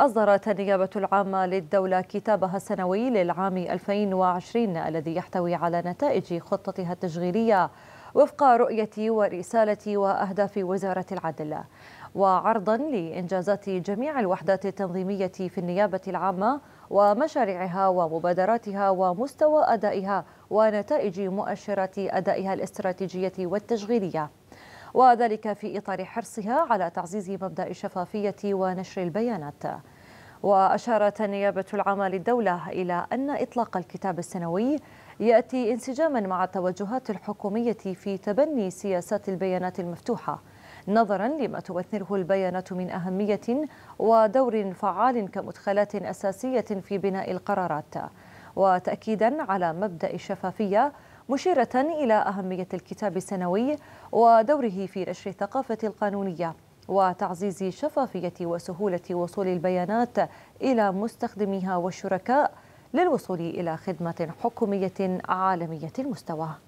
أصدرت النيابة العامة للدولة كتابها السنوي للعام 2020 الذي يحتوي على نتائج خطتها التشغيلية وفق رؤية ورسالة وأهداف وزارة العدل وعرضا لإنجازات جميع الوحدات التنظيمية في النيابة العامة ومشاريعها ومبادراتها ومستوى أدائها ونتائج مؤشرات أدائها الاستراتيجية والتشغيلية وذلك في إطار حرصها على تعزيز مبدأ الشفافية ونشر البيانات وأشارت النيابة العامة للدولة إلى أن إطلاق الكتاب السنوي يأتي انسجاما مع التوجهات الحكومية في تبني سياسات البيانات المفتوحة نظرا لما تمثله البيانات من أهمية ودور فعال كمدخلات أساسية في بناء القرارات وتأكيدا على مبدأ الشفافية مشيرة إلى أهمية الكتاب السنوي ودوره في نشر الثقافة القانونية وتعزيز شفافية وسهولة وصول البيانات إلى مستخدميها والشركاء للوصول إلى خدمة حكومية عالمية المستوى